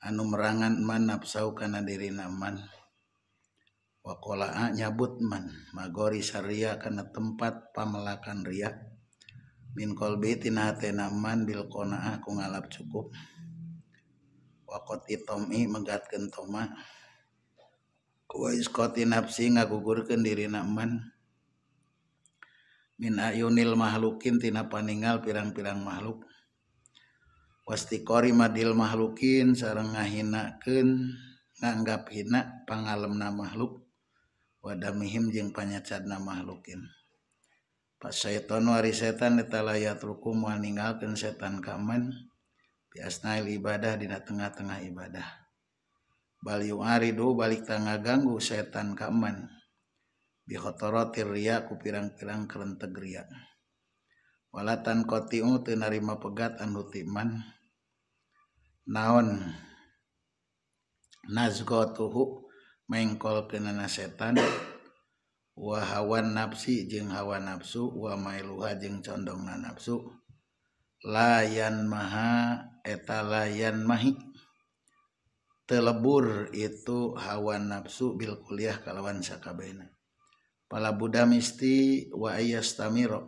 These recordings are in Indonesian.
anu merangan man nafsau kana diri naman wakola nyabut man magori saria kana tempat pamelakan ria min kolbi tina hatena man bil kona'ah ku ngalap cukup wakot itomi menggatkan toma kuwa iskoti nafsi ngagugurkan diri naman min ayunil mahlukin tina paningal pirang-pirang makhluk ko Mail malukin sargah hinakken nganggap hinak pangalamna makhluk wadah mihim jeung panyecana makhlukin paston war setanaya truku meninggalken setan Kamen pias nail ibadah dina tengah-tengah ibadah Baliariho balik tanggaganggu setan kaman Bihotorrotirria ku pirang-kirang keentegeriakwalaatan koti narima pegat go timan. Naon nasgo tuhhu mengkol kenaasetan wawan nafsi j hawa nafsu wamahajeng condongna nafsu. Layan maha etalayanmahik telebur itu hawa nafsu bil kuliah kalawansakaina. Palabudha misi waayatammiro.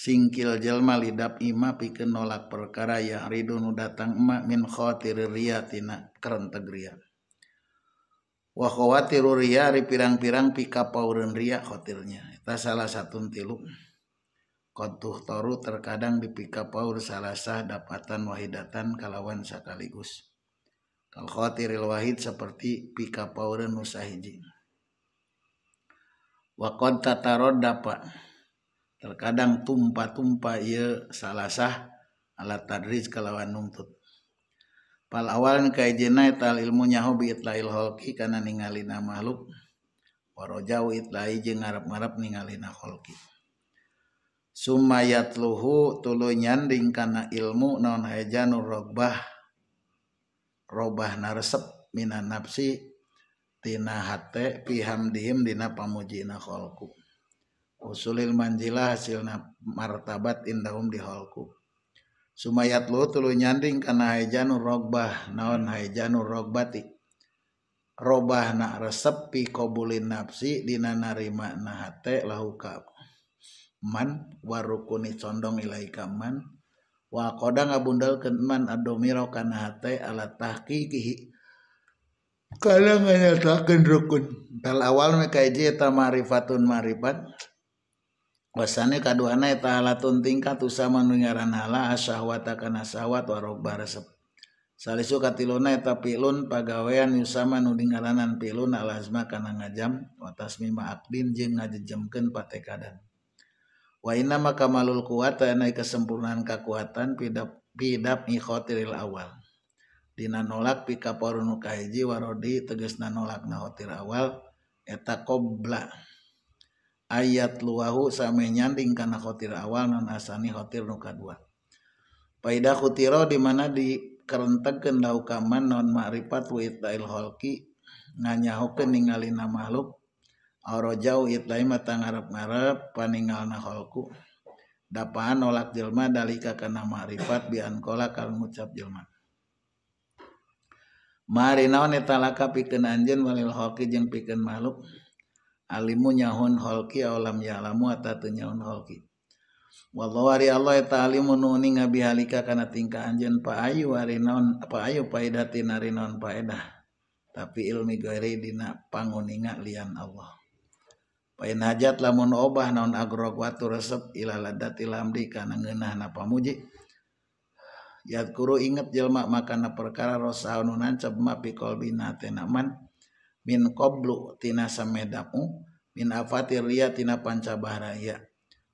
singkil jelma lidap ima pikeun nolak perkara ya ridunu datang emak min khawatir riya tina kerenteg riya wa khawatiru riya ri pirang-pirang pikapaureun riya khawatirnya eta salah satu tilu Kotuh toru terkadang salah sah dapatan wahidatan kalawan sekaligus. Kal khawatiril wahid seperti pikapaureun musahiji. Wa qad tatarod dapat kadang tumpah-tummpa il salah sah alat tadri kalauwan numtut palawanjin ilmunya hobiki karena makhluk ngarap- ningali Sumayat luhu tulu nyaanding karena ilmu non rob robba narsep mina nafsitina piham dihim din pa muji naholkuku sulil manjilah hasil martabat indahun di halku Sumayat lu tulu nyaing ke haijannurokbah naon haijannurokbatik robah na reseppi qbullin nafsidina narima la man warukuni condong ilaikaman wa kodang abundalkenman a kan atah dal awaljita marifatun maribat Wasani kaduana taalaun tingkat usama nunyaran hala asahwa takana sawawat warog baresep. Salisu katiluna etapilun pagawean yama nudi ngaranan pilun alama kana ngajam Waas mi maakdin jing ngajejemkenun patekadan. Waina maka malul kuataai kesempurnanku pid pidap nihotiril awal. Dina nolak pika porunukaeji warodi teges na nolak naotir awal eta qbla. ayat luahu sampai nyaing karenakhotir awal non asanitirmuka dua fadahtiro dimana dikerente kendaukaman non mari'arifatilki nganya makhluk oro paningku dapahan olat Jelma dalika karena ma'riffat dihankolakal mucap Jeman mariaka pi anjen wa hoki pi makhluk yang munyahun holkilam Allahmunbilika karena tingkahjen Pakyu wari naon apayu pai nadah tapi ilmigueri dina panhuninggat lian Allahjat lamunoba naon agro wat resep ti lambri karenangennah na muji yad guru ingat jemak makanan perkara rasaan cema pikol binaman min koblu tina samedamu min afatir riya tina pancabaraya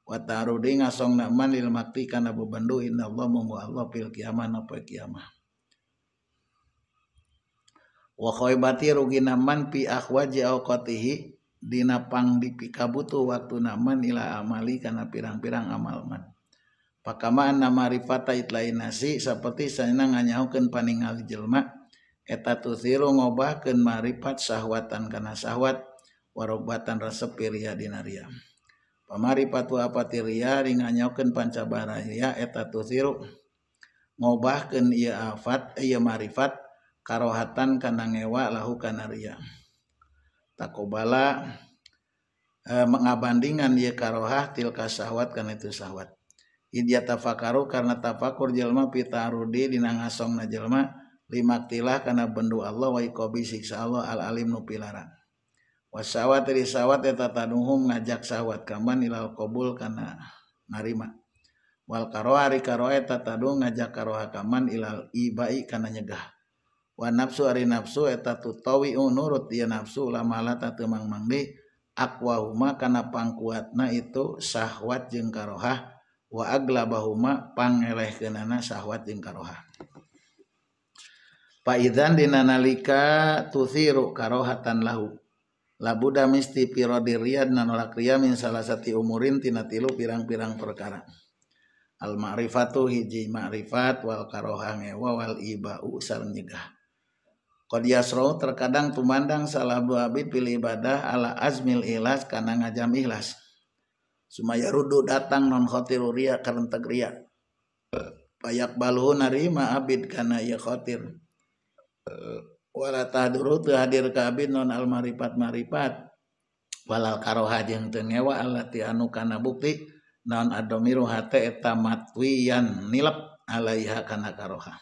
wa tarudi ngasong naman lil makti kana bebandu inna Allah mumu Allah pil kiamah napa kiamah wa khaybati rugi naman pi akhwaji au qatihi dina pang dipikabutu waktu naman ila amali kana pirang-pirang amal man pakamaan nama rifata nasi seperti saya nanganyahukan paningali jelma eta tuziru ngobahkeun marifat sahwatan kana sahwat warobatan resepi ria dinaria. patu apa apati ria ringanyokeun pancabara ria eta ngobah ken ieu afat ieu marifat karohatan kana ngewa lahu kana ria takobala eh, mengabandingan dia karohah tilka syahwat kan itu syahwat idia tafakaru karena tafakur jelma pita arudi dinangasong na jelma maktlahkana bendu Allah wa qallah-alilim nupilaran Wasawat ri sawwat tata tan ngajak sawwat kaman ilalqobulkana narima Walka karoeta tauh ngajak karoha kaman ilalba karena nyegah Wa nafsu ari nafsueta tutowit nafsu lamalataang mangdi akwaakana pangkuatna itu syahwat j karoha waaglabaapanglehkenana sahwat jng karoha. Faidan dinanalika tuthiru karohatan lahu. Labuda misti piro diriad nanolak ria salah sati umurin tinatilu pirang-pirang perkara. Al ma'rifatu hiji ma'rifat wal karoha ngewa wal iba'u sal nyegah. Kodiasro terkadang tumandang salah abid pilih ibadah ala azmil ilas karena ngajam ikhlas. Sumaya rudu datang non khotir ria karentek ria. Payak baluhu narima abid karena ya khotir. Eh, wala tadur tuh hadir kabin nonalmarifatmaripatwalaalkarohangwa bukti nonwiyanaihaha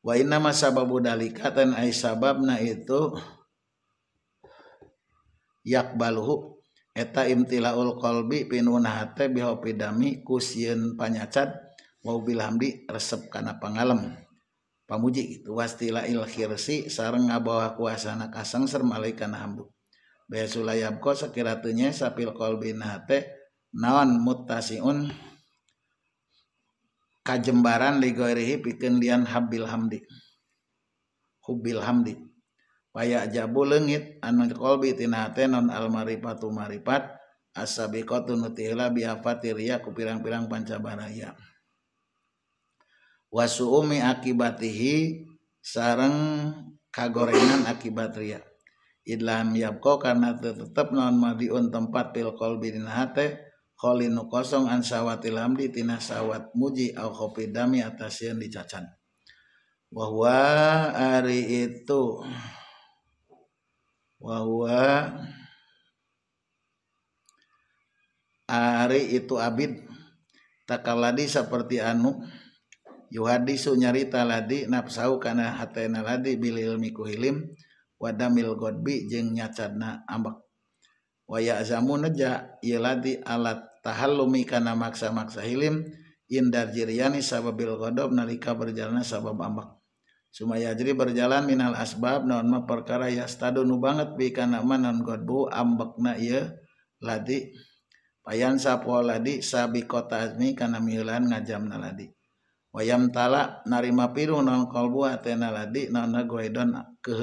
wanabulika sababna ituyakba eta imtilaul qolbi pin kunya maubilambi resep karena pengalem pamuji gitu wastila il khirsi sareng ngabawa kuasana ser malaikat hambu be ko sakiratunya sapil kolbi nate naon mutasiun kajembaran ligoirihi pikeun lian habil hamdi hubil hamdi payak jabu lengit anu kolbi tina non al maripat marifat asabiqatu nutihla biafati riya pirang-pirang pancabaraya wasuumi akibatihi sarang kagorengan akibat ria idlam yapko karena tetep non madiun tempat pil kolbi dina hate kholinu kosong ansawatil hamdi tina sawat muji au kopi dami atas yang dicacan bahwa hari itu bahwa hari itu abid takaladi seperti anu yuhadisu nyarita ladi nafsau kana hatena ladi bil ilmi ku ilim wadamil godbi jeng nyacadna ambek waya azamu neja yeladi alat tahallumi kana maksa-maksa hilim indar jiriani sababil godob nalika berjalan sabab ambak sumaya jiri berjalan minal asbab naon ma perkara yastadu nu banget bi kana ma godbu ambekna ye ladi payan sapoa ladi sabi kota azmi kana miulan ngajamna ladi siapa yaam talak narima piu nonng qolbu ana la non godon ke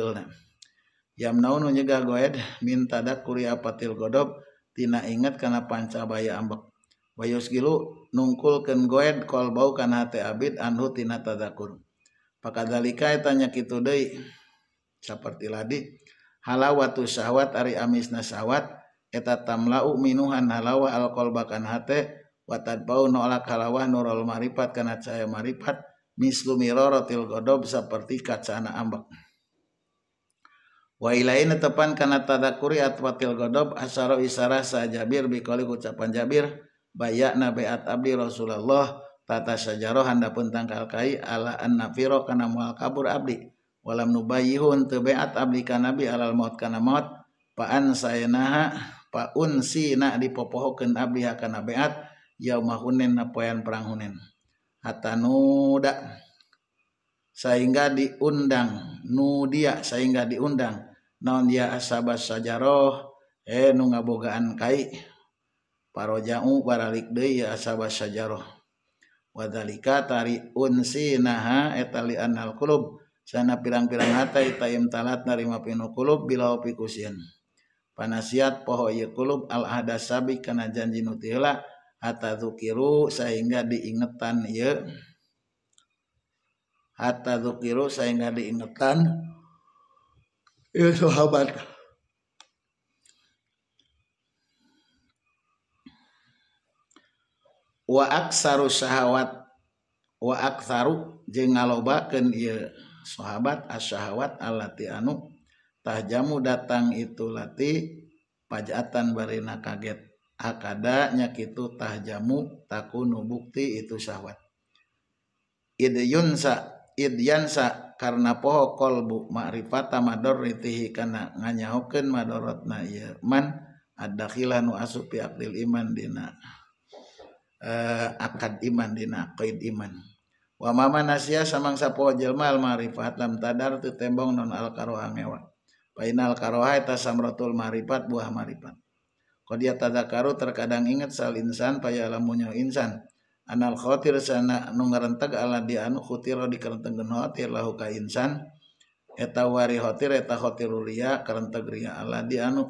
yam na nuga goed mintada kuri apatil goddotina ingat karena panca bayya ambek walu nunungkul ke goed qolbau kanid Anhu tinatada paklikaanyaki seperti lahalaawa tu sywat Ari amis na sawawat eta tam la minuhan halawa alkoolbakan hate, watad pau nolak halawah nurul maripat karena cahaya maripat mislu mirorotil godob seperti kacana ambak wa ilain tepan karena tadakuri atwatil godob asaro isara sa jabir ucapan jabir bayak nabiat abdi rasulullah tata sajaroh anda pun tangkal kai ala an nafiro karena mual kabur abdi walam nubayihun tebeat abdi kanabi alal maut kana maut paan sayanaha paun si nak dipopohkan abdi hakana beat mauhunen napoyan peranghunen Hattadak sehingga diundang nudi sehingga diundang namunon dia asabah sajaoh eh nu ngabogaan kai para ja paralikde asaba saja walikatari unsin sana pilang-lang hatayat dari mafinu panasiat poho yekulub alhada sabi karena janji Nuila hatta dzukiru sehingga diingetan ya hatta dzukiru sehingga diingetan ya sahabat wa aksaru syahawat wa aksaru jeung ngalobakeun ieu ya. sahabat asyahawat allati anu tahjamu datang itu lati pajatan barina kaget akadanya nyakitu tahjamu takunu bukti itu syahwat id yunsa id yansa karena poho kolbu ma'rifata madorritihi kana nganyahokeun madorotna ieu man adakhila nu asup aqdil iman dina uh, akad iman dina qaid iman wa mama nasia samangsa poho jelma al ma'rifat lam tadar tu tembong non al karoha ngewa Painal karoha eta marifat buah marifat Kodia tadakaru terkadang ingat sal insan paya lamunyo insan. Anal khotir sana nu ala di anu khotir di gen khotir lahu ka insan. Eta wari khotir eta khotir ria karenteg ria ala di anu.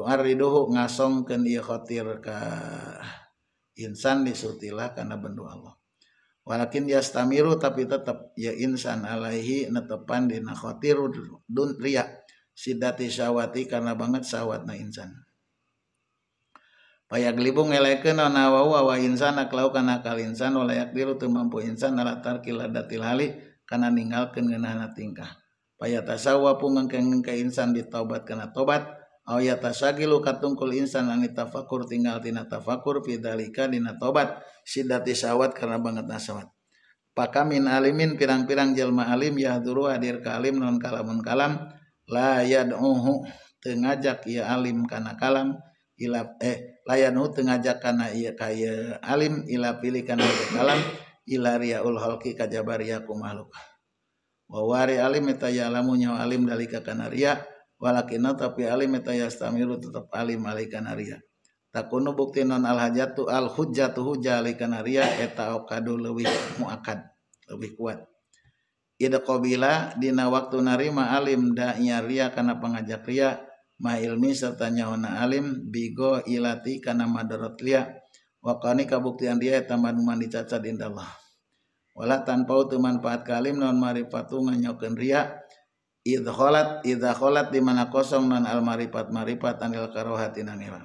ngasong ken iya khotir ka insan disutilah karena bendu Allah. Walakin stamiru tapi tetap ya insan alaihi netepan dina khotiru dun ria sidati syawati karena banget na insan. sanmpusanli karena meninggalkan tingkah pay tasawa punke kasan diaubat karena tobat ya tasagil luka tungkul insan an tafakur tinggal Ti tafakur fidalikadina tobat sidati sawwat karena bangetawat Pak kami min Alimin pirang-pirang Jelma Alim Yadururu hadir kalim nonkalamun kalam layatengahjak ia Alim karena kalam Ilap eh layanu tengajak karena iya kaya alim ilah pilih karena kalam ilaria ulholki halqi kajabaria ku makhluk wa alim eta ya'lamu nya alim dalika kana ria walakinna tapi alim eta ya stamiru tetap alim alikana ria takunu bukti non alhajatu alhujatu al hujjatu hujja ria eta okadu leuwih muakad leuwih kuat Ida di dina waktu narima alim da'nya ria karena pengajak ria ma ilmi serta nyawana alim bigo ilati kana madarat liya wakani kabuktian dia taman man dicacat indallah wala tanpa teman manfaat kalim non marifatu nganyokeun ria idholat idholat di mana kosong non al marifat marifat anil karohatin anila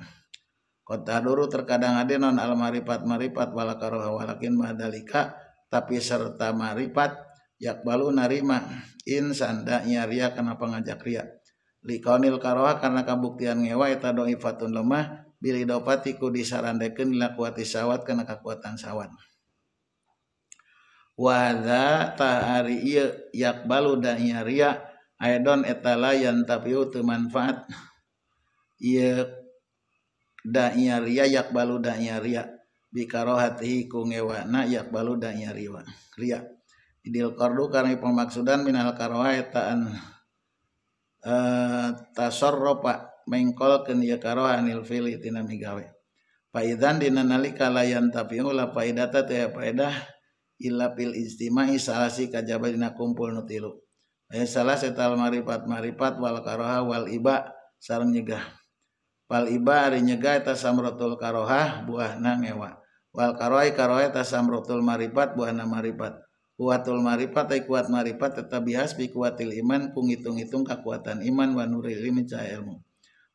kota duru terkadang ada non al marifat marifat wala karoha walakin madalika tapi serta marifat yakbalu narima insan da ria kenapa ngajak ria likonil karoha karena kabuktian ngewa eta ifatun lemah bila dopatiku ku disarandekin kuati sawat karena kekuatan sawat wahada tahari iya yakbalu dan etala yang tapi tapiu manfaat iya da iaria yakbalu da iaria bikarohati ku ngewana yakbalu da iaria ria idil kordu karena pemaksudan minal karoha etaan mengkol eh, mengkolkeun ieu ya anil fili tina migawe Faidan dina nalika layan tapi ula faidata teh faidah illa fil ijtima'i salasi kajaba dina kumpul nu tilu. Aya eh, salah setal marifat marifat wal karoha wal iba sareng nyegah. Wal iba ari nyegah eta samratul karoha buahna ngewa. Wal karoha karoha eta samratul marifat buahna marifat kuatul marifat ay kuat marifat tetap bihas bi kuatil iman kung hitung-hitung kekuatan iman wa nuril ini cahaya ilmu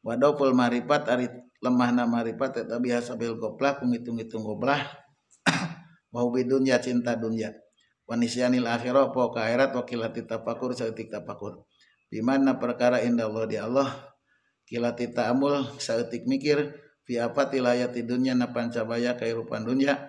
wadopul marifat ari lemahna marifat tetap bihas abil goblah kung hitung-hitung goplah mau bidunya cinta dunia wanisyanil akhirah po akhirat wakilati tapakur saeutik tapakur bimana perkara indah Allah di Allah kilati ta'amul saeutik mikir fi apa tilayati dunya napan cabaya kairupan dunya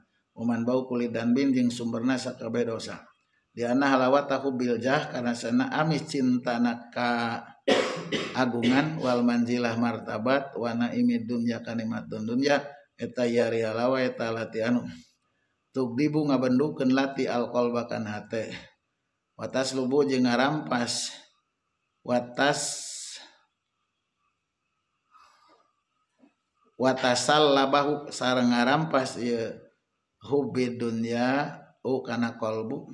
bau kuli dan binjing sumbernasakabB dosa di wat tahu Biljah karena sana ami cintana ka agungan Wal manjilah martaabad Wana ininyanya di bungaken lati alkoolbakan Waas lubu je rampas watas watbahu sare nga rampas hubbi dunia, u oh, kana kolbu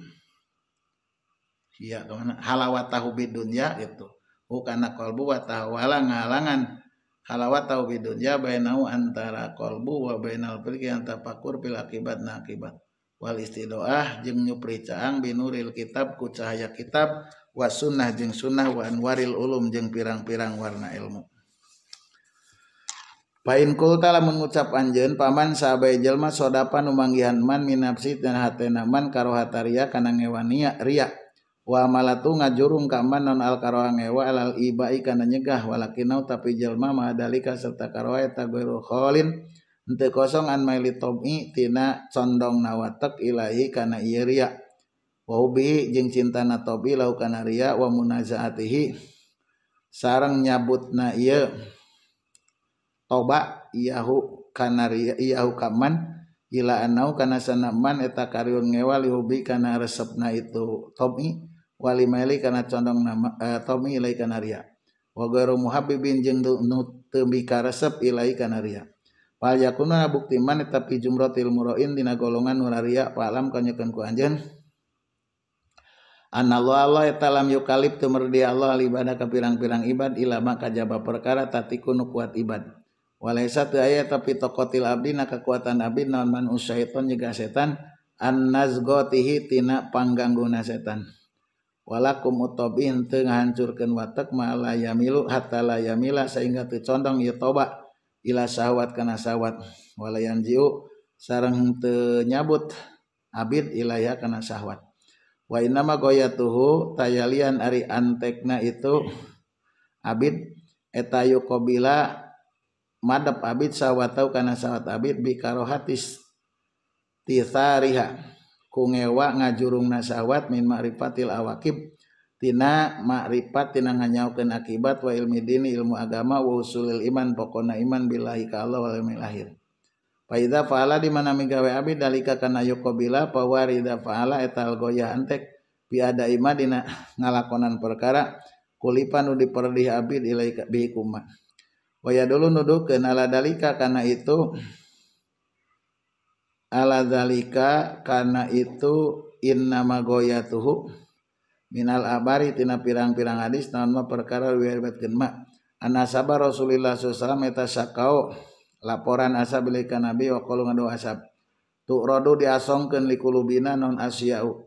iya kemana halawata hubbi dunia, gitu u oh, kana kolbu wa tahwala halangan. halawata hubbi dunia, bainau antara kolbu wa bainal pilki pakur pil akibat na akibat wal istidoah jeng nyupricaang binuril kitab ku cahaya kitab wa sunnah jeng sunnah wa anwaril ulum jeng pirang-pirang warna ilmu kultalah mengucap Anjen Paman sahabat Jelma sodapan Ummangihanmanminafs dan hatman karo hat karenawania Ri waatu nga jurung kaman non alkawangwa karenanyegah wa tapilmalika serta karolin kosongilimi Ti condong nawa I karena hobintana tobi laukan wanazaatihi sarang nyabut na toba iyahu kana iyahu kaman ila anau kana sanaman eta karyon ngewal lihubi kana resepna itu tomi wali meli kana condong nama eh, tomi ilai kana ria wa gairu muhabbibin jeung nu teu resep ilai kana ria Pal yakuna tapi eta fi jumratil murain dina golongan nuraria raria palam kanyekeun ku anjeun Anallah Allah eta lam yukalib teu Allah alibadah ibadah pirang-pirang ibad ilama kajabah perkara tatiku kuat ibad Walai satu ayat tapi tokotil abdi na kekuatan abdi naon man usyaiton juga setan an nazgotihi tina panggangguna setan. Walakum utobin tengah hancurkan watak ma'ala yamilu hatta la yamila sehingga tu condong ieu toba ila sahwat kana sahwat walayan jiu sarang teu nyabut abid ilaiha ya kana sahwat. Wa inama goyatuhu tayalian ari antekna itu abid etayu kobila madap abid sawatau karena sawat abid bi karohatis tithariha ku ngewa ngajurung nasawat min ma'rifatil awakib tina ma'rifat tina nganyaukeun akibat wa ilmi dini ilmu agama wa usulil iman pokona iman billahi ka Allah wa ilmi lahir Paida faala dimana mana migawe abid dalika kana yukobila pawarida faala etal goya antek piada ima dina ngalakonan perkara kulipan udi diperdih abid ilaika bihikuma dulu nu kenallalika karena itu alazalika karena itu Innagoya tuhhu Minal Abaritina pirang-pirang hadis nama perkarabetmak anaba Rasulillah laporan asa nabi wa as tuh diaskenkulubina non ashu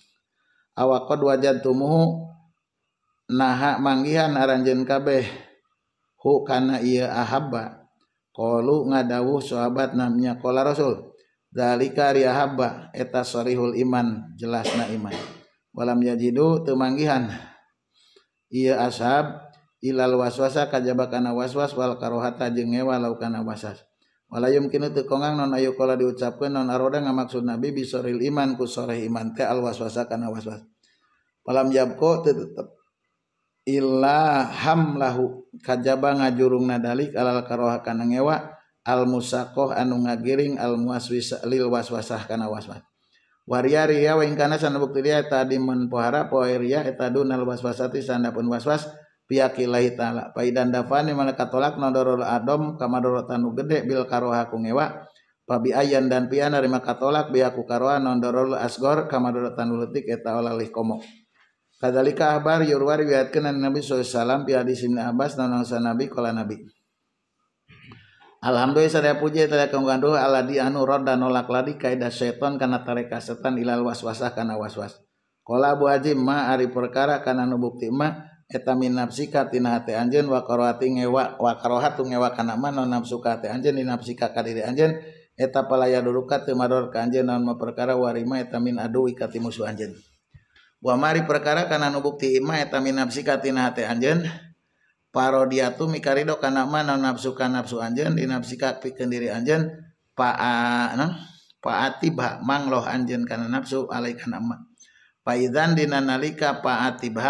awakod wajan tumuhu naha manggihan aranjen kabeh hu kana iya ahabba kalu ngadawuh sahabat namnya kola rasul dalika ri ahabba eta sorihul iman jelasna iman walam yajidu temanggihan ia ashab ilal waswasa kajabak kana waswas wal karohata jengewa ngewa kana waswas Walayum yumkinu teu kongang non ayu kola diucapkan non aroda nggak maksud nabi bisoril iman ku sore iman ke al waswasa kana waswas malam jamko tetap Iillahamlahubang juung nadalikkarwa almusoh anu ngagiring almuaswiil waswa karena was warikti tadipohara waswa Da Katolakdorro Adam kamadoro tanu gede Bilkaha akungewa Fabi ayayan dan Piana hariima Katolak biku karowan nondoro asgor kamadotantiko Kadalika ahbar yurwar wiatkan an Nabi saw alaihi wasallam hadis ibn Abbas nangsa Nabi kala Nabi. Alhamdulillah saya puji tadi kangguan duh aladi anu rod dan nolak ladi kaidah setan karena tareka setan ilal waswasah karena waswas. Kala Abu Haji ma ari perkara karena nu bukti ma eta min nafsika tina hati anjen wa karohati ngewa wa karohatu ngewa kana mana nafsu ka hati di napsika kadiri anjen eta palaya duruka teu mador ka non ma perkara warima eta min adu ikati musuh anjen. punya Waari perkara kanan bukktiima nafsi kahati Anparo dia mikarido karena nafsu kan nafsu andinafsi diri An Paktiba Ma loh an karena nafsu a pai nalika tiba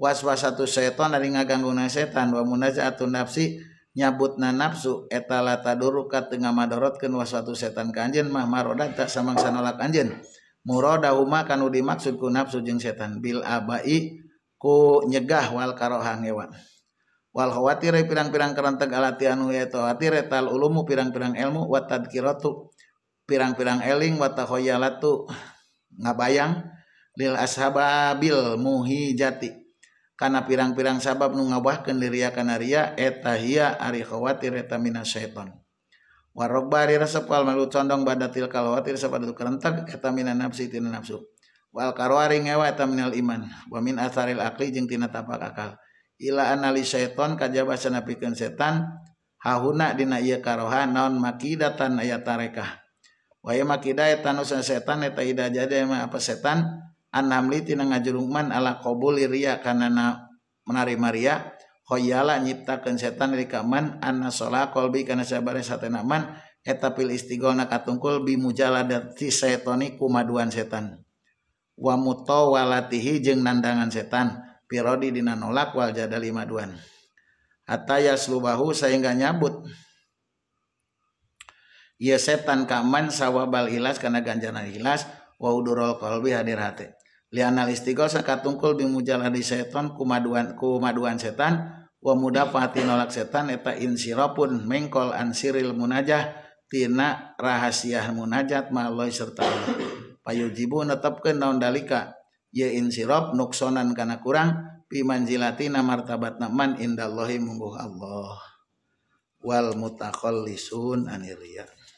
waswa satu setan dari ngagang guna setan wajauh nafsi nyabut na nafsu etala latakat maddortken was setan Kanjenmah roda tak samang sanalak Anjen muradahuma kanu dimaksud ku nafsu jeung setan bil abai ku nyegah wal karoha ngewan wal khawatir pirang-pirang kerenteg alati anu yaitu khawatir tal ulumu pirang-pirang ilmu wa tadkiratu pirang-pirang eling wa tahoyalatu ngabayang lil ashababil muhi jati. karena pirang-pirang sabab nu ngabahkeun diri kana ria eta hiya ari khawatir eta minas syaiton warokbari resep wal malu condong badatil kalawatir sepada tu kerentak etamina nafsi tina nafsu wal karwari ngewa etamina iman Wamin min asaril akli jeng tina tapak akal ila analis seton kajabah senapikan setan hahuna dina iya karoha naon makidatan ayat tarekah wa makida eta sen setan eta ida jadi apa setan anamli tina ngajurungman ala kobuli ria kanana menari maria hoyala nyiptakan setan rikaman, kaman anna kolbi qalbi kana sabare satena man eta pil istighona katungkul bi si setoni kumaduan setan Wamuto walatihi jeng nandangan setan pirodi dina nolak wal lima duan ataya selubahu sehingga nyabut Ia setan kaman sawabal hilas karena ganjana hilas wa kolbi hadir hati lianal istigol sakatungkul bi di seton kumaduan kumaduan setan punya muda Fatilaksetan eta insiro pun mengkol ansiril munajahtina rahaasiiah mujat malai serta payu jibu tetap ke naun dalika y in siob nukssonan kana kurang pimanjilatin nar tabat naman indallahhi mugu Allah Wal mutahol liun aniriiyat.